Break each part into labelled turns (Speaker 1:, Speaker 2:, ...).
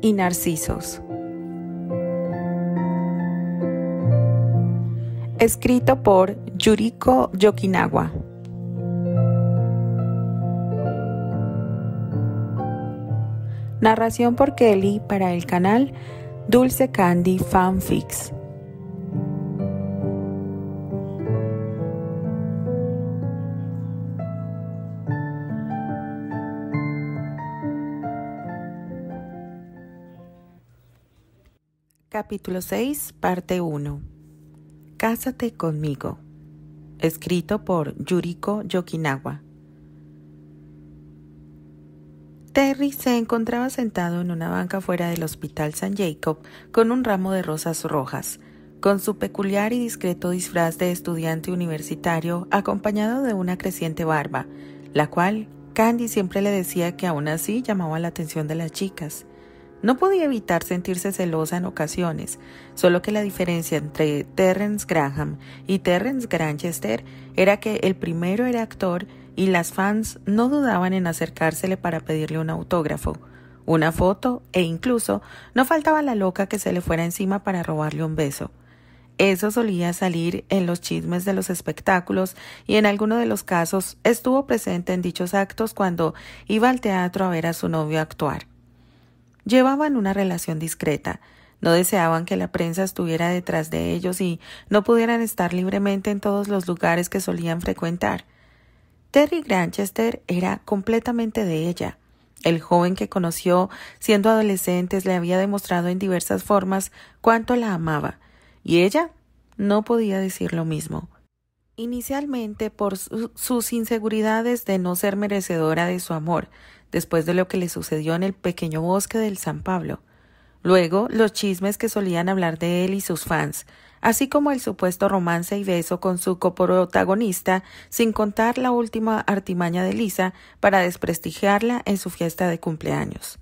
Speaker 1: y narcisos. Escrito por Yuriko Yokinawa. Narración por Kelly para el canal Dulce Candy Fanfics. capítulo 6, parte 1. Cásate conmigo. Escrito por Yuriko Yokinawa. Terry se encontraba sentado en una banca fuera del Hospital San Jacob con un ramo de rosas rojas, con su peculiar y discreto disfraz de estudiante universitario acompañado de una creciente barba, la cual Candy siempre le decía que aún así llamaba la atención de las chicas. No podía evitar sentirse celosa en ocasiones, solo que la diferencia entre Terrence Graham y Terrence Granchester era que el primero era actor y las fans no dudaban en acercársele para pedirle un autógrafo, una foto e incluso no faltaba la loca que se le fuera encima para robarle un beso. Eso solía salir en los chismes de los espectáculos y en alguno de los casos estuvo presente en dichos actos cuando iba al teatro a ver a su novio actuar. Llevaban una relación discreta, no deseaban que la prensa estuviera detrás de ellos y no pudieran estar libremente en todos los lugares que solían frecuentar. Terry Granchester era completamente de ella. El joven que conoció siendo adolescentes le había demostrado en diversas formas cuánto la amaba, y ella no podía decir lo mismo. Inicialmente por sus inseguridades de no ser merecedora de su amor, después de lo que le sucedió en el pequeño bosque del San Pablo. Luego, los chismes que solían hablar de él y sus fans, así como el supuesto romance y beso con su coprotagonista, sin contar la última artimaña de Lisa para desprestigiarla en su fiesta de cumpleaños.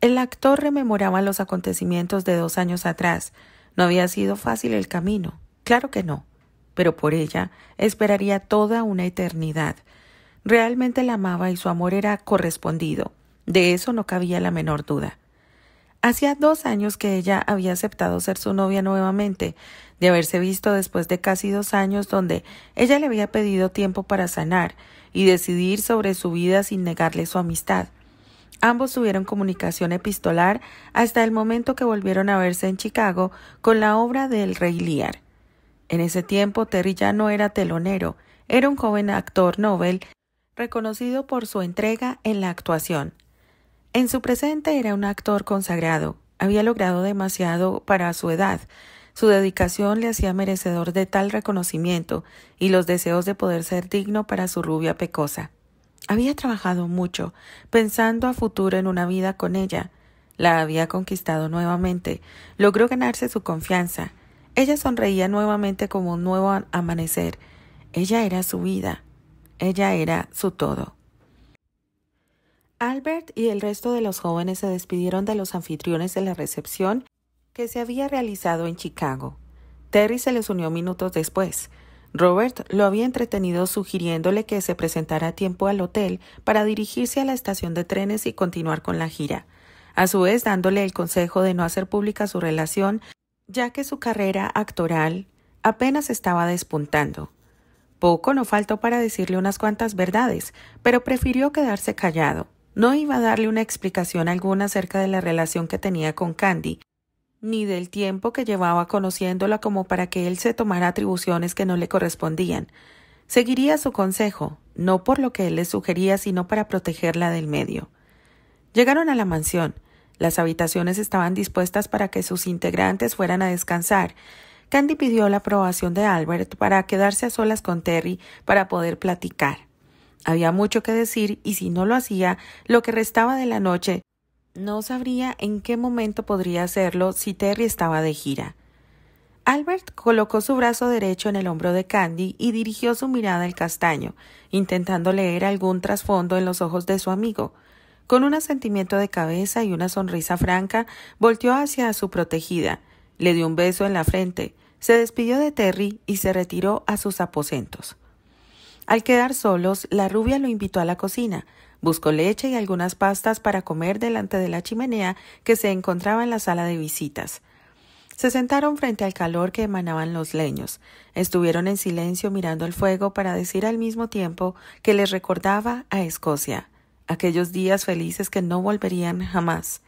Speaker 1: El actor rememoraba los acontecimientos de dos años atrás. No había sido fácil el camino. Claro que no pero por ella esperaría toda una eternidad. Realmente la amaba y su amor era correspondido. De eso no cabía la menor duda. Hacía dos años que ella había aceptado ser su novia nuevamente, de haberse visto después de casi dos años donde ella le había pedido tiempo para sanar y decidir sobre su vida sin negarle su amistad. Ambos tuvieron comunicación epistolar hasta el momento que volvieron a verse en Chicago con la obra del Rey Lear. En ese tiempo Terry ya no era telonero, era un joven actor novel reconocido por su entrega en la actuación. En su presente era un actor consagrado, había logrado demasiado para su edad, su dedicación le hacía merecedor de tal reconocimiento y los deseos de poder ser digno para su rubia pecosa. Había trabajado mucho, pensando a futuro en una vida con ella. La había conquistado nuevamente, logró ganarse su confianza, ella sonreía nuevamente como un nuevo amanecer. Ella era su vida. Ella era su todo. Albert y el resto de los jóvenes se despidieron de los anfitriones de la recepción que se había realizado en Chicago. Terry se les unió minutos después. Robert lo había entretenido sugiriéndole que se presentara a tiempo al hotel para dirigirse a la estación de trenes y continuar con la gira, a su vez dándole el consejo de no hacer pública su relación ya que su carrera actoral apenas estaba despuntando. Poco no faltó para decirle unas cuantas verdades, pero prefirió quedarse callado. No iba a darle una explicación alguna acerca de la relación que tenía con Candy, ni del tiempo que llevaba conociéndola como para que él se tomara atribuciones que no le correspondían. Seguiría su consejo, no por lo que él le sugería, sino para protegerla del medio. Llegaron a la mansión. Las habitaciones estaban dispuestas para que sus integrantes fueran a descansar. Candy pidió la aprobación de Albert para quedarse a solas con Terry para poder platicar. Había mucho que decir y si no lo hacía, lo que restaba de la noche, no sabría en qué momento podría hacerlo si Terry estaba de gira. Albert colocó su brazo derecho en el hombro de Candy y dirigió su mirada al castaño, intentando leer algún trasfondo en los ojos de su amigo. Con un asentimiento de cabeza y una sonrisa franca, volteó hacia su protegida, le dio un beso en la frente, se despidió de Terry y se retiró a sus aposentos. Al quedar solos, la rubia lo invitó a la cocina, buscó leche y algunas pastas para comer delante de la chimenea que se encontraba en la sala de visitas. Se sentaron frente al calor que emanaban los leños, estuvieron en silencio mirando el fuego para decir al mismo tiempo que les recordaba a Escocia aquellos días felices que no volverían jamás.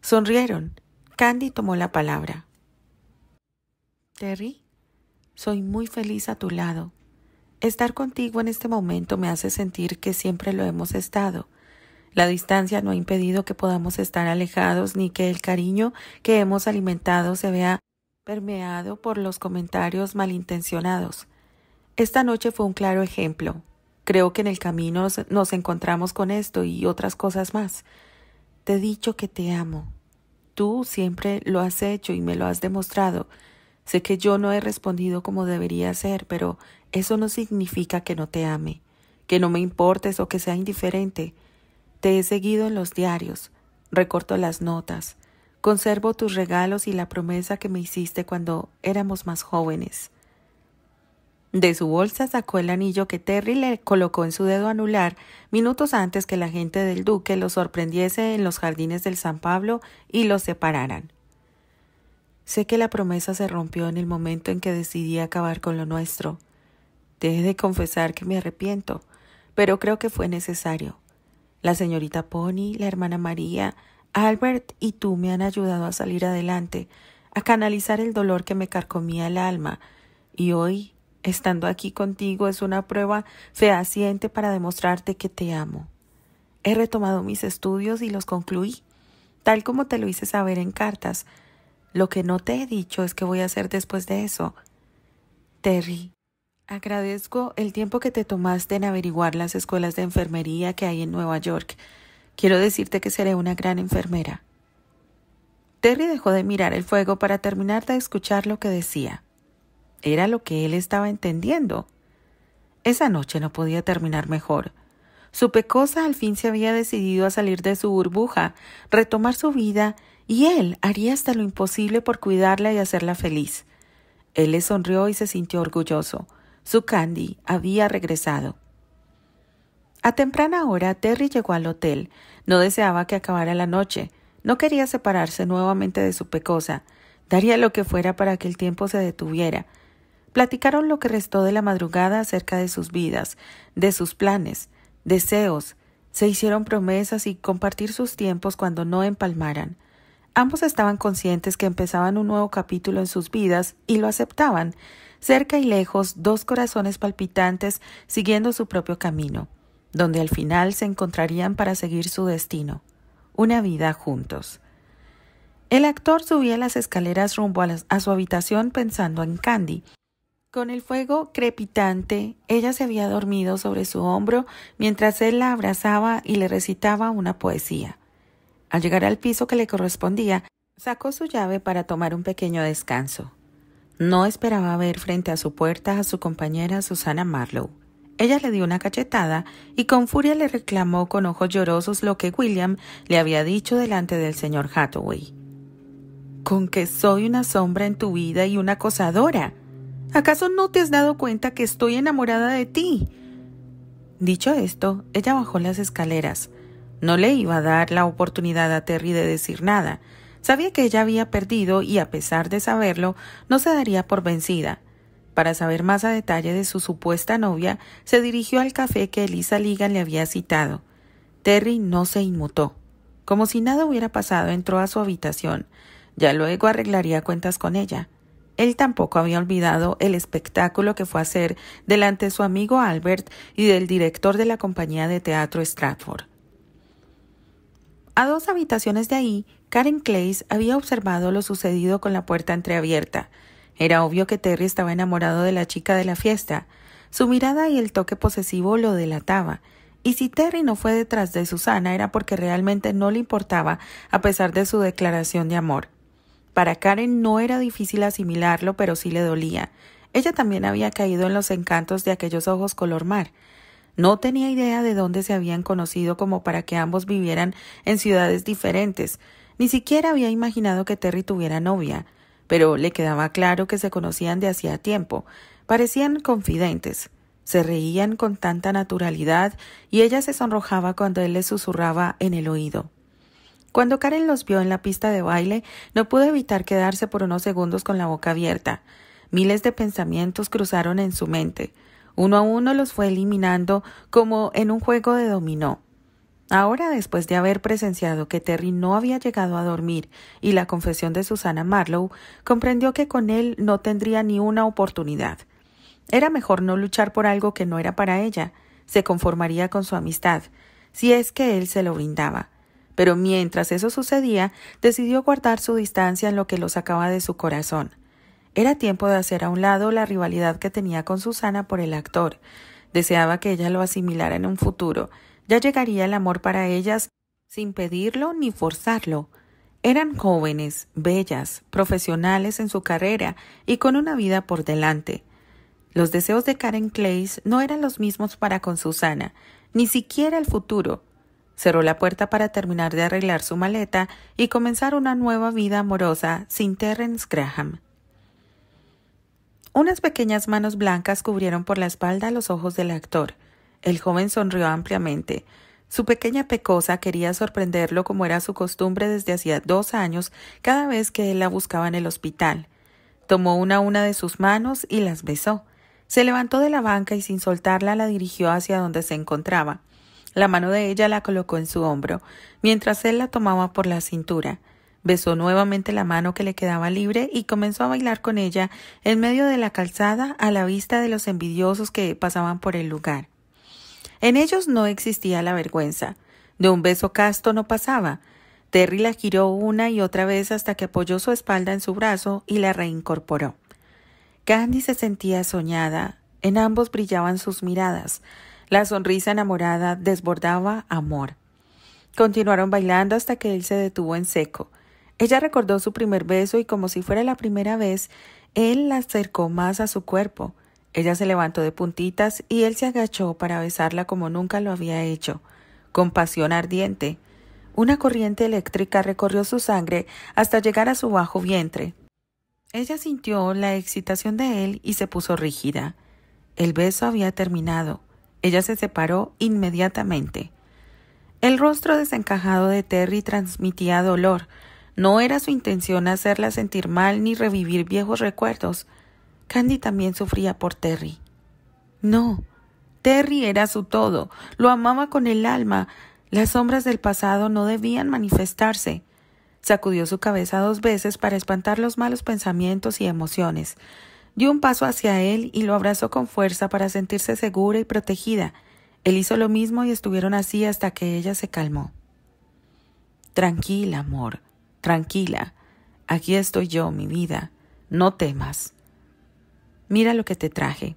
Speaker 1: Sonrieron. Candy tomó la palabra. Terry, soy muy feliz a tu lado. Estar contigo en este momento me hace sentir que siempre lo hemos estado. La distancia no ha impedido que podamos estar alejados ni que el cariño que hemos alimentado se vea permeado por los comentarios malintencionados. Esta noche fue un claro ejemplo. Creo que en el camino nos, encontramos con esto y otras cosas más. Te he dicho que te amo. Tú siempre lo has hecho y me lo has demostrado. Sé que yo no he respondido como debería ser, pero eso no significa que no te ame, que no me importes o que sea indiferente. Te he seguido en los diarios, recorto las notas, conservo tus regalos y la promesa que me hiciste cuando éramos más jóvenes. De su bolsa sacó el anillo que Terry le colocó en su dedo anular minutos antes que la gente del duque lo sorprendiese en los jardines del San Pablo y los separaran. Sé que la promesa se rompió en el momento en que decidí acabar con lo nuestro. Deje de confesar que me arrepiento, pero creo que fue necesario. La señorita Pony, la hermana María, Albert y tú me han ayudado a salir adelante, a canalizar el dolor que me carcomía el alma, y hoy Estando aquí contigo es una prueba fehaciente para demostrarte que te amo. He retomado mis estudios y los concluí, tal como te lo hice saber en cartas. Lo que no te he dicho es qué voy a hacer después de eso. Terry, agradezco el tiempo que te tomaste en averiguar las escuelas de enfermería que hay en Nueva York. Quiero decirte que seré una gran enfermera. Terry dejó de mirar el fuego para terminar de escuchar lo que decía. Era lo que él estaba entendiendo. Esa noche no podía terminar mejor. Su pecosa al fin se había decidido a salir de su burbuja, retomar su vida, y él haría hasta lo imposible por cuidarla y hacerla feliz. Él le sonrió y se sintió orgulloso. Su Candy había regresado. A temprana hora, Terry llegó al hotel. No deseaba que acabara la noche. No quería separarse nuevamente de su pecosa. Daría lo que fuera para que el tiempo se detuviera, Platicaron lo que restó de la madrugada acerca de sus vidas, de sus planes, deseos, se hicieron promesas y compartir sus tiempos cuando no empalmaran. Ambos estaban conscientes que empezaban un nuevo capítulo en sus vidas y lo aceptaban, cerca y lejos, dos corazones palpitantes siguiendo su propio camino, donde al final se encontrarían para seguir su destino, una vida juntos. El actor subía las escaleras rumbo a, su habitación pensando en Candy, con el fuego crepitante, ella se había dormido sobre su hombro mientras él la abrazaba y le recitaba una poesía. Al llegar al piso que le correspondía, sacó su llave para tomar un pequeño descanso. No esperaba ver frente a su puerta a su compañera Susana Marlowe. Ella le dio una cachetada y con furia le reclamó con ojos llorosos lo que William le había dicho delante del señor Hathaway. Con que soy una sombra en tu vida y una acosadora ¿Acaso no te has dado cuenta que estoy enamorada de ti? Dicho esto, ella bajó las escaleras. No le iba a dar la oportunidad a Terry de decir nada. Sabía que ella había perdido y, a pesar de saberlo, no se daría por vencida. Para saber más a detalle de su supuesta novia, se dirigió al café que Elisa Ligan le había citado. Terry no se inmutó. Como si nada hubiera pasado, entró a su habitación. Ya luego arreglaría cuentas con ella. Él tampoco había olvidado el espectáculo que fue a hacer delante de su amigo Albert y del director de la compañía de teatro Stratford. A dos habitaciones de ahí, Karen Clays había observado lo sucedido con la puerta entreabierta. Era obvio que Terry estaba enamorado de la chica de la fiesta. Su mirada y el toque posesivo lo delataba. Y si Terry no fue detrás de Susana era porque realmente no le importaba, a pesar de su declaración de amor. Para Karen no era difícil asimilarlo, pero sí le dolía. Ella también había caído en los encantos de aquellos ojos color mar. No tenía idea de dónde se habían conocido como para que ambos vivieran en ciudades diferentes. Ni siquiera había imaginado que Terry tuviera novia, pero le quedaba claro que se conocían de hacía tiempo. Parecían confidentes. Se reían con tanta naturalidad y ella se sonrojaba cuando él le susurraba en el oído. Cuando Karen los vio en la pista de baile, no pudo evitar quedarse por unos segundos con la boca abierta. Miles de pensamientos cruzaron en su mente. Uno a uno los fue eliminando como en un juego de dominó. Ahora, después de haber presenciado que Terry no había llegado a dormir y la confesión de Susana Marlowe, comprendió que con él no tendría ni una oportunidad. Era mejor no luchar por algo que no era para ella. Se conformaría con su amistad, si es que él se lo brindaba pero mientras eso sucedía, decidió guardar su distancia en lo que lo sacaba de su corazón. Era tiempo de hacer a un lado la rivalidad que tenía con Susana por el actor. Deseaba que ella lo asimilara en un futuro. Ya llegaría el amor para ellas sin pedirlo ni forzarlo. Eran jóvenes, bellas, profesionales en su carrera y con una vida por delante. Los deseos de Karen Clays no eran los mismos para con Susana, ni siquiera el futuro, cerró la puerta para terminar de arreglar su maleta y comenzar una nueva vida amorosa sin Terence Graham. Unas pequeñas manos blancas cubrieron por la espalda los ojos del actor. El joven sonrió ampliamente. Su pequeña pecosa quería sorprenderlo como era su costumbre desde hacía dos años cada vez que él la buscaba en el hospital. Tomó una a una de sus manos y las besó. Se levantó de la banca y sin soltarla la dirigió hacia donde se encontraba. La mano de ella la colocó en su hombro, mientras él la tomaba por la cintura. Besó nuevamente la mano que le quedaba libre y comenzó a bailar con ella en medio de la calzada a la vista de los envidiosos que pasaban por el lugar. En ellos no existía la vergüenza. De un beso casto no pasaba. Terry la giró una y otra vez hasta que apoyó su espalda en su brazo y la reincorporó. Candy se sentía soñada. En ambos brillaban sus miradas. La sonrisa enamorada desbordaba amor. Continuaron bailando hasta que él se detuvo en seco. Ella recordó su primer beso y como si fuera la primera vez, él la acercó más a su cuerpo. Ella se levantó de puntitas y él se agachó para besarla como nunca lo había hecho, con pasión ardiente. Una corriente eléctrica recorrió su sangre hasta llegar a su bajo vientre. Ella sintió la excitación de él y se puso rígida. El beso había terminado. Ella se separó inmediatamente. El rostro desencajado de Terry transmitía dolor. No era su intención hacerla sentir mal ni revivir viejos recuerdos. Candy también sufría por Terry. No, Terry era su todo, lo amaba con el alma. Las sombras del pasado no debían manifestarse. Sacudió su cabeza dos veces para espantar los malos pensamientos y emociones. Dio un paso hacia él y lo abrazó con fuerza para sentirse segura y protegida. Él hizo lo mismo y estuvieron así hasta que ella se calmó. Tranquila, amor, tranquila. Aquí estoy yo, mi vida. No temas. Mira lo que te traje.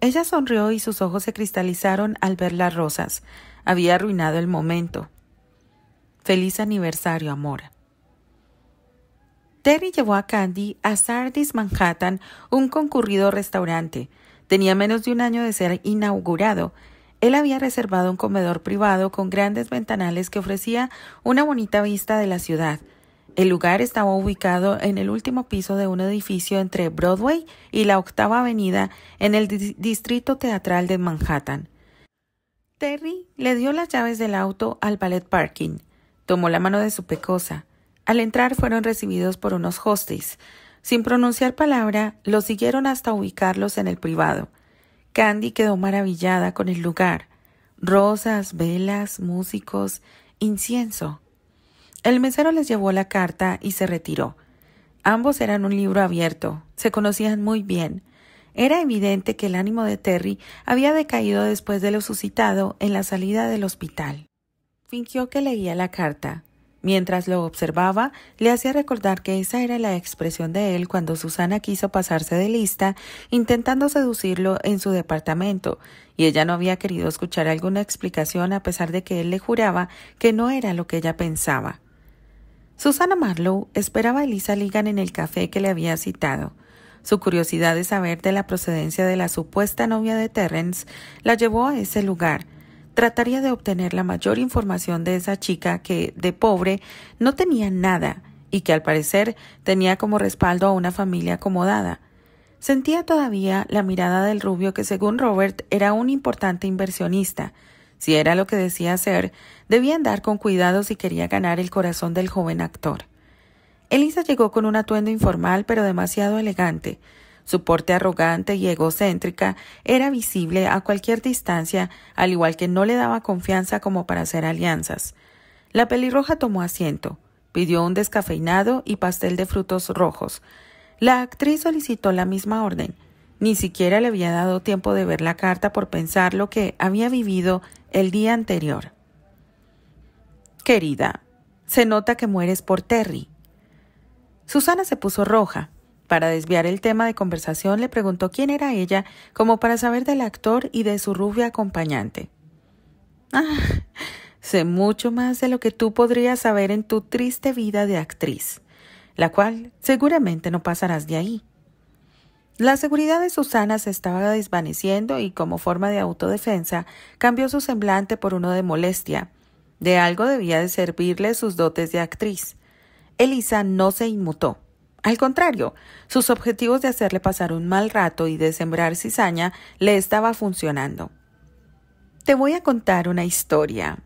Speaker 1: Ella sonrió y sus ojos se cristalizaron al ver las rosas. Había arruinado el momento. Feliz aniversario, amor. Terry llevó a Candy a Sardis, Manhattan, un concurrido restaurante. Tenía menos de un año de ser inaugurado. Él había reservado un comedor privado con grandes ventanales que ofrecía una bonita vista de la ciudad. El lugar estaba ubicado en el último piso de un edificio entre Broadway y la octava avenida en el distrito teatral de Manhattan. Terry le dio las llaves del auto al ballet parking. Tomó la mano de su pecosa. Al entrar fueron recibidos por unos hostes. Sin pronunciar palabra, los siguieron hasta ubicarlos en el privado. Candy quedó maravillada con el lugar. Rosas, velas, músicos, incienso. El mesero les llevó la carta y se retiró. Ambos eran un libro abierto, se conocían muy bien. Era evidente que el ánimo de Terry había decaído después de lo suscitado en la salida del hospital. Fingió que leía la carta, Mientras lo observaba, le hacía recordar que esa era la expresión de él cuando Susana quiso pasarse de lista, intentando seducirlo en su departamento, y ella no había querido escuchar alguna explicación a pesar de que él le juraba que no era lo que ella pensaba. Susana Marlowe esperaba a Elisa Ligan en el café que le había citado. Su curiosidad de saber de la procedencia de la supuesta novia de Terrence la llevó a ese lugar, trataría de obtener la mayor información de esa chica que, de pobre, no tenía nada y que al parecer tenía como respaldo a una familia acomodada. Sentía todavía la mirada del rubio que según Robert era un importante inversionista. Si era lo que decía hacer, debía andar con cuidado si quería ganar el corazón del joven actor. Elisa llegó con un atuendo informal pero demasiado elegante, su porte arrogante y egocéntrica era visible a cualquier distancia, al igual que no le daba confianza como para hacer alianzas. La pelirroja tomó asiento, pidió un descafeinado y pastel de frutos rojos. La actriz solicitó la misma orden. Ni siquiera le había dado tiempo de ver la carta por pensar lo que había vivido el día anterior. Querida, se nota que mueres por Terry. Susana se puso roja, para desviar el tema de conversación le preguntó quién era ella, como para saber del actor y de su rubia acompañante. Ah, sé mucho más de lo que tú podrías saber en tu triste vida de actriz, la cual seguramente no pasarás de ahí. La seguridad de Susana se estaba desvaneciendo y como forma de autodefensa cambió su semblante por uno de molestia. De algo debía de servirle sus dotes de actriz. Elisa no se inmutó. Al contrario, sus objetivos de hacerle pasar un mal rato y de sembrar cizaña le estaba funcionando. Te voy a contar una historia.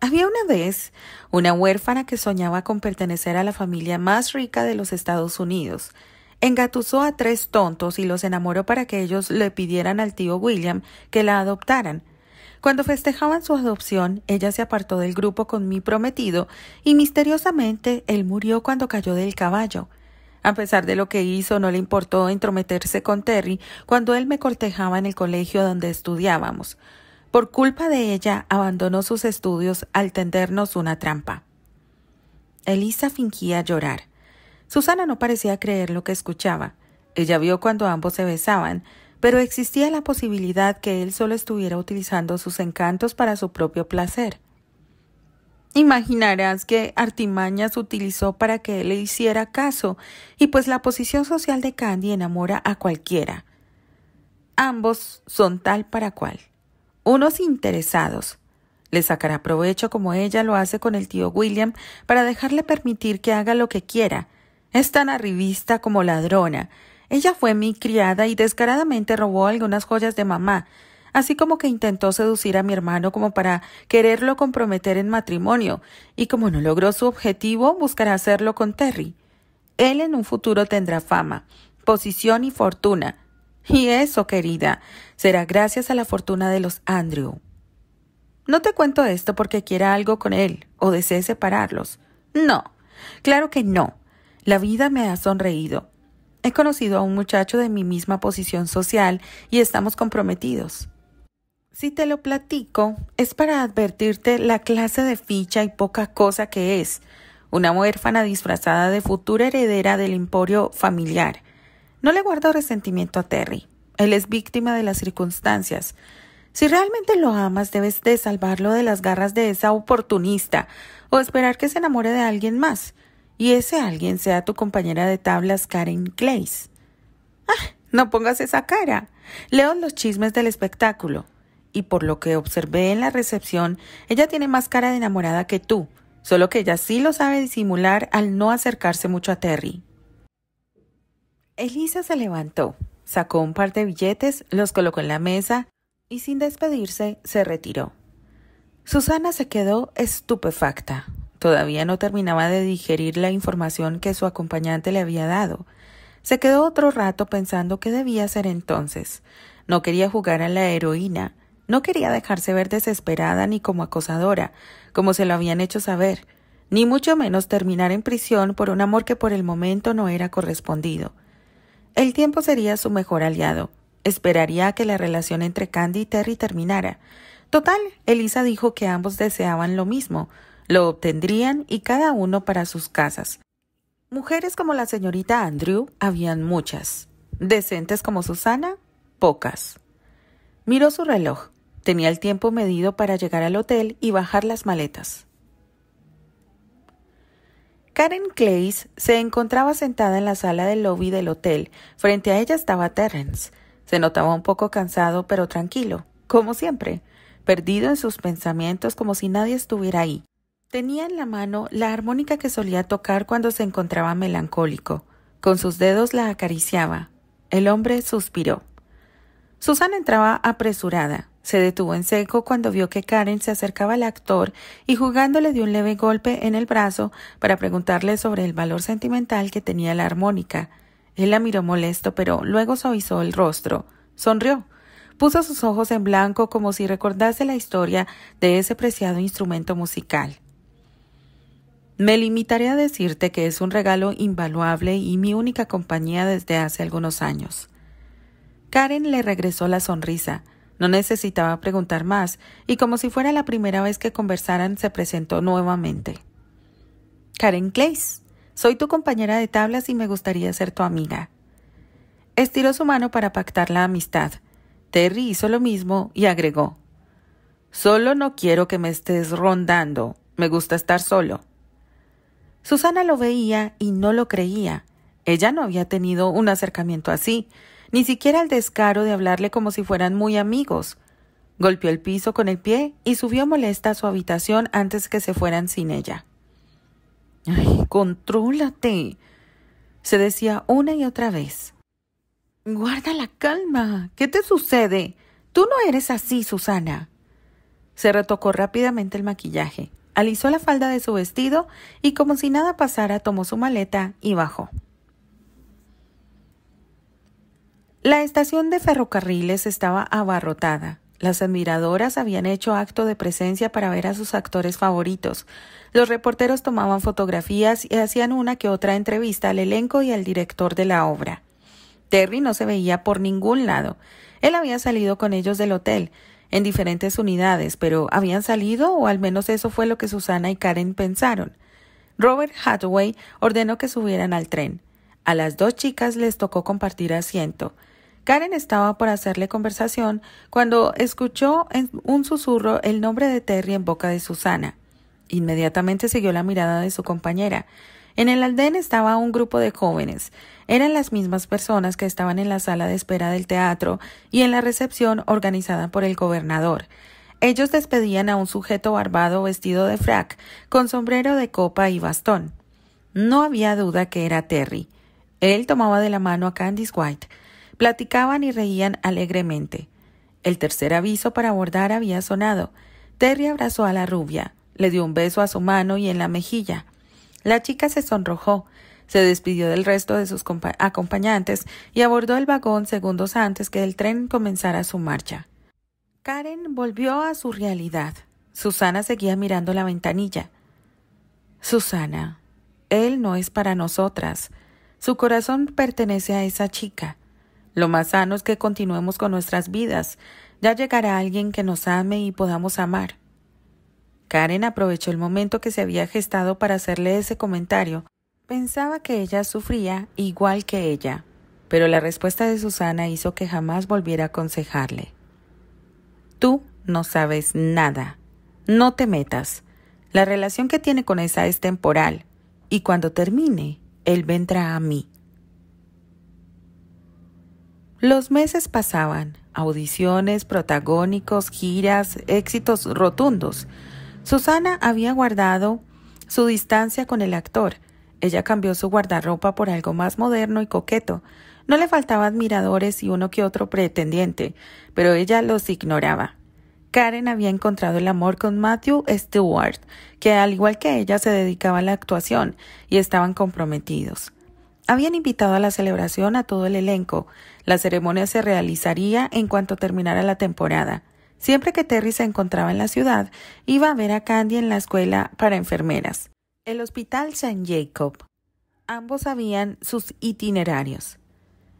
Speaker 1: Había una vez una huérfana que soñaba con pertenecer a la familia más rica de los Estados Unidos. Engatusó a tres tontos y los enamoró para que ellos le pidieran al tío William que la adoptaran. Cuando festejaban su adopción, ella se apartó del grupo con mi prometido y misteriosamente él murió cuando cayó del caballo. A pesar de lo que hizo, no le importó entrometerse con Terry cuando él me cortejaba en el colegio donde estudiábamos. Por culpa de ella, abandonó sus estudios al tendernos una trampa. Elisa fingía llorar. Susana no parecía creer lo que escuchaba. Ella vio cuando ambos se besaban, pero existía la posibilidad que él solo estuviera utilizando sus encantos para su propio placer. Imaginarás que artimañas utilizó para que él le hiciera caso, y pues la posición social de Candy enamora a cualquiera. Ambos son tal para cual. Unos interesados. Le sacará provecho como ella lo hace con el tío William para dejarle permitir que haga lo que quiera. Es tan arribista como ladrona, ella fue mi criada y descaradamente robó algunas joyas de mamá, así como que intentó seducir a mi hermano como para quererlo comprometer en matrimonio, y como no logró su objetivo, buscará hacerlo con Terry. Él en un futuro tendrá fama, posición y fortuna. Y eso, querida, será gracias a la fortuna de los Andrew. No te cuento esto porque quiera algo con él o desee separarlos. No, claro que no. La vida me ha sonreído. He conocido a un muchacho de mi misma posición social y estamos comprometidos. Si te lo platico, es para advertirte la clase de ficha y poca cosa que es, una huérfana disfrazada de futura heredera del emporio familiar. No le guardo resentimiento a Terry. Él es víctima de las circunstancias. Si realmente lo amas, debes de salvarlo de las garras de esa oportunista o esperar que se enamore de alguien más y ese alguien sea tu compañera de tablas Karen Clays. Ah, no pongas esa cara. Leo los chismes del espectáculo. Y por lo que observé en la recepción, ella tiene más cara de enamorada que tú, solo que ella sí lo sabe disimular al no acercarse mucho a Terry. Elisa se levantó, sacó un par de billetes, los colocó en la mesa y sin despedirse se retiró. Susana se quedó estupefacta. Todavía no terminaba de digerir la información que su acompañante le había dado. Se quedó otro rato pensando qué debía hacer entonces. No quería jugar a la heroína, no quería dejarse ver desesperada ni como acosadora, como se lo habían hecho saber, ni mucho menos terminar en prisión por un amor que por el momento no era correspondido. El tiempo sería su mejor aliado. Esperaría a que la relación entre Candy y Terry terminara. Total, Elisa dijo que ambos deseaban lo mismo, lo obtendrían y cada uno para sus casas. Mujeres como la señorita Andrew habían muchas. Decentes como Susana, pocas. Miró su reloj. Tenía el tiempo medido para llegar al hotel y bajar las maletas. Karen Clays se encontraba sentada en la sala del lobby del hotel. Frente a ella estaba Terrence. Se notaba un poco cansado, pero tranquilo, como siempre, perdido en sus pensamientos como si nadie estuviera ahí. Tenía en la mano la armónica que solía tocar cuando se encontraba melancólico. Con sus dedos la acariciaba. El hombre suspiró. Susan entraba apresurada. Se detuvo en seco cuando vio que Karen se acercaba al actor y jugándole dio un leve golpe en el brazo para preguntarle sobre el valor sentimental que tenía la armónica. Él la miró molesto, pero luego suavizó el rostro. Sonrió. Puso sus ojos en blanco como si recordase la historia de ese preciado instrumento musical. Me limitaré a decirte que es un regalo invaluable y mi única compañía desde hace algunos años. Karen le regresó la sonrisa. No necesitaba preguntar más, y como si fuera la primera vez que conversaran, se presentó nuevamente. Karen Clays, soy tu compañera de tablas y me gustaría ser tu amiga. Estiró su mano para pactar la amistad. Terry hizo lo mismo y agregó. Solo no quiero que me estés rondando. Me gusta estar solo. Susana lo veía y no lo creía. Ella no había tenido un acercamiento así, ni siquiera el descaro de hablarle como si fueran muy amigos. Golpeó el piso con el pie y subió molesta a su habitación antes que se fueran sin ella. Ay, contrólate, se decía una y otra vez. Guarda la calma. ¿Qué te sucede? Tú no eres así, Susana. Se retocó rápidamente el maquillaje alisó la falda de su vestido y como si nada pasara tomó su maleta y bajó. La estación de ferrocarriles estaba abarrotada. Las admiradoras habían hecho acto de presencia para ver a sus actores favoritos. Los reporteros tomaban fotografías y hacían una que otra entrevista al elenco y al director de la obra. Terry no se veía por ningún lado. Él había salido con ellos del hotel en diferentes unidades, pero ¿habían salido o al menos eso fue lo que Susana y Karen pensaron? Robert Hathaway ordenó que subieran al tren. A las dos chicas les tocó compartir asiento. Karen estaba por hacerle conversación cuando escuchó en un susurro el nombre de Terry en boca de Susana. Inmediatamente siguió la mirada de su compañera. En el aldén estaba un grupo de jóvenes. Eran las mismas personas que estaban en la sala de espera del teatro y en la recepción organizada por el gobernador. Ellos despedían a un sujeto barbado vestido de frac, con sombrero de copa y bastón. No había duda que era Terry. Él tomaba de la mano a Candice White. Platicaban y reían alegremente. El tercer aviso para abordar había sonado. Terry abrazó a la rubia, le dio un beso a su mano y en la mejilla. La chica se sonrojó, se despidió del resto de sus acompañantes y abordó el vagón segundos antes que el tren comenzara su marcha. Karen volvió a su realidad. Susana seguía mirando la ventanilla. Susana, él no es para nosotras. Su corazón pertenece a esa chica. Lo más sano es que continuemos con nuestras vidas. Ya llegará alguien que nos ame y podamos amar. Karen aprovechó el momento que se había gestado para hacerle ese comentario. Pensaba que ella sufría igual que ella, pero la respuesta de Susana hizo que jamás volviera a aconsejarle. Tú no sabes nada. No te metas. La relación que tiene con esa es temporal, y cuando termine, él vendrá a mí. Los meses pasaban, audiciones, protagónicos, giras, éxitos rotundos. Susana había guardado su distancia con el actor. Ella cambió su guardarropa por algo más moderno y coqueto. No le faltaba admiradores y uno que otro pretendiente, pero ella los ignoraba. Karen había encontrado el amor con Matthew Stewart, que al igual que ella se dedicaba a la actuación y estaban comprometidos. Habían invitado a la celebración a todo el elenco. La ceremonia se realizaría en cuanto terminara la temporada. Siempre que Terry se encontraba en la ciudad, iba a ver a Candy en la escuela para enfermeras, el Hospital St. Jacob. Ambos sabían sus itinerarios.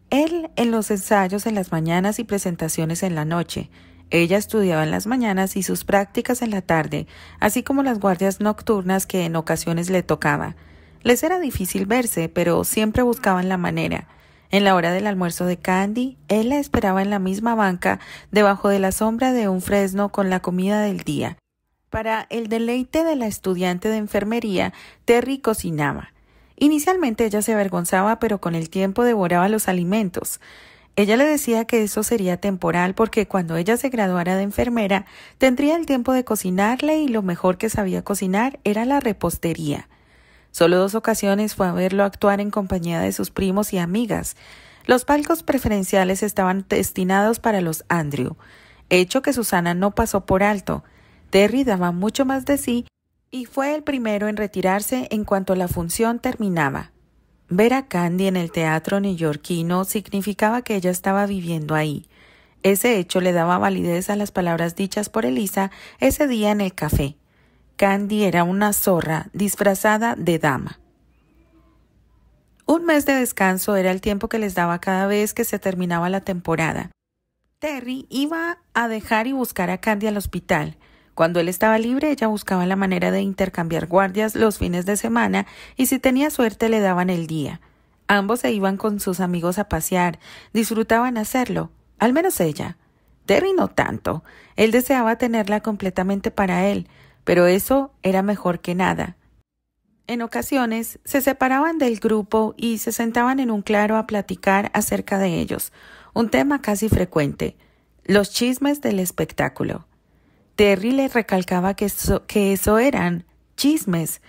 Speaker 1: Él en los ensayos en las mañanas y presentaciones en la noche. Ella estudiaba en las mañanas y sus prácticas en la tarde, así como las guardias nocturnas que en ocasiones le tocaba. Les era difícil verse, pero siempre buscaban la manera. En la hora del almuerzo de Candy, él la esperaba en la misma banca, debajo de la sombra de un fresno con la comida del día. Para el deleite de la estudiante de enfermería, Terry cocinaba. Inicialmente ella se avergonzaba, pero con el tiempo devoraba los alimentos. Ella le decía que eso sería temporal porque cuando ella se graduara de enfermera tendría el tiempo de cocinarle y lo mejor que sabía cocinar era la repostería. Solo dos ocasiones fue a verlo actuar en compañía de sus primos y amigas. Los palcos preferenciales estaban destinados para los Andrew, hecho que Susana no pasó por alto. Terry daba mucho más de sí y fue el primero en retirarse en cuanto la función terminaba. Ver a Candy en el teatro neoyorquino significaba que ella estaba viviendo ahí. Ese hecho le daba validez a las palabras dichas por Elisa ese día en el café. Candy era una zorra disfrazada de dama. Un mes de descanso era el tiempo que les daba cada vez que se terminaba la temporada. Terry iba a dejar y buscar a Candy al hospital. Cuando él estaba libre, ella buscaba la manera de intercambiar guardias los fines de semana y si tenía suerte le daban el día. Ambos se iban con sus amigos a pasear, disfrutaban hacerlo, al menos ella. Terry no tanto. Él deseaba tenerla completamente para él, pero eso era mejor que nada. En ocasiones se separaban del grupo y se sentaban en un claro a platicar acerca de ellos, un tema casi frecuente, los chismes del espectáculo. Terry le recalcaba que eso, eran chismes.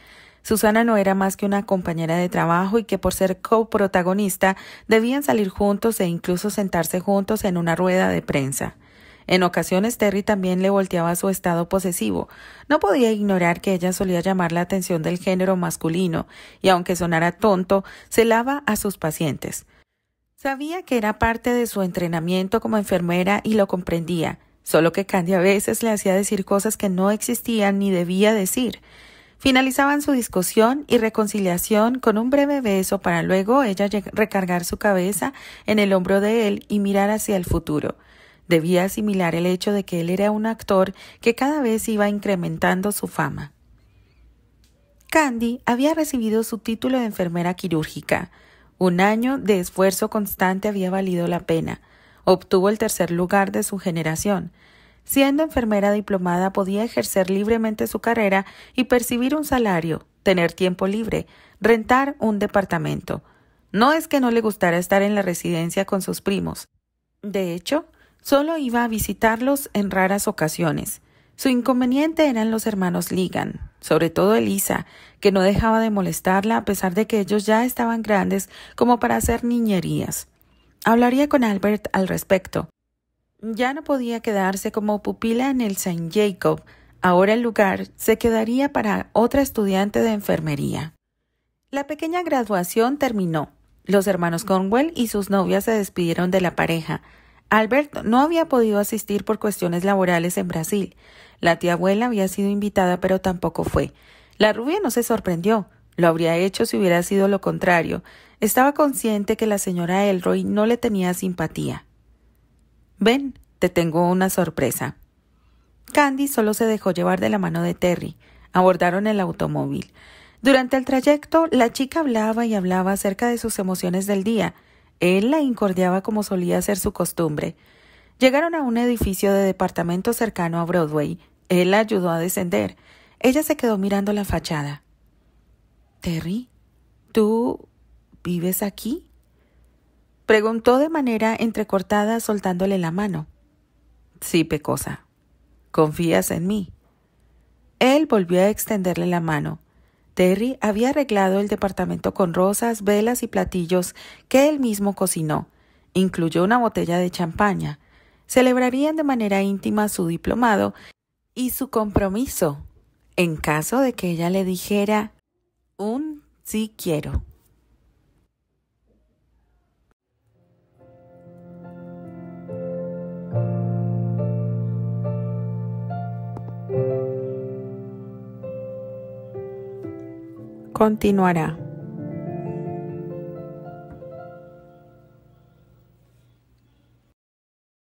Speaker 1: Susana no era más que una compañera de trabajo y que por ser coprotagonista debían salir juntos e incluso sentarse juntos en una rueda de prensa. En ocasiones Terry también le volteaba su estado posesivo. No podía ignorar que ella solía llamar la atención del género masculino, y aunque sonara tonto, celaba a sus pacientes. Sabía que era parte de su entrenamiento como enfermera y lo comprendía, solo que Candy a veces le hacía decir cosas que no existían ni debía decir. Finalizaban su discusión y reconciliación con un breve beso para luego ella recargar su cabeza en el hombro de él y mirar hacia el futuro. Debía asimilar el hecho de que él era un actor que cada vez iba incrementando su fama. Candy había recibido su título de enfermera quirúrgica. Un año de esfuerzo constante había valido la pena. Obtuvo el tercer lugar de su generación. Siendo enfermera diplomada podía ejercer libremente su carrera y percibir un salario, tener tiempo libre, rentar un departamento. No es que no le gustara estar en la residencia con sus primos. De hecho, Solo iba a visitarlos en raras ocasiones. Su inconveniente eran los hermanos Ligan, sobre todo Elisa, que no dejaba de molestarla a pesar de que ellos ya estaban grandes como para hacer niñerías. Hablaría con Albert al respecto. Ya no podía quedarse como pupila en el Saint Jacob, ahora el lugar se quedaría para otra estudiante de enfermería. La pequeña graduación terminó. Los hermanos Conwell y sus novias se despidieron de la pareja. Albert no había podido asistir por cuestiones laborales en Brasil. La tía abuela había sido invitada, pero tampoco fue. La rubia no se sorprendió. Lo habría hecho si hubiera sido lo contrario. Estaba consciente que la señora Elroy no le tenía simpatía. Ven, te tengo una sorpresa. Candy solo se dejó llevar de la mano de Terry. Abordaron el automóvil. Durante el trayecto, la chica hablaba y hablaba acerca de sus emociones del día. Él la incordiaba como solía ser su costumbre. Llegaron a un edificio de departamento cercano a Broadway. Él la ayudó a descender. Ella se quedó mirando la fachada. Terry, ¿tú vives aquí? Preguntó de manera entrecortada soltándole la mano. Sí, Pecosa. ¿Confías en mí? Él volvió a extenderle la mano. Terry había arreglado el departamento con rosas, velas y platillos que él mismo cocinó. Incluyó una botella de champaña. Celebrarían de manera íntima su diplomado y su compromiso, en caso de que ella le dijera un sí quiero. continuará.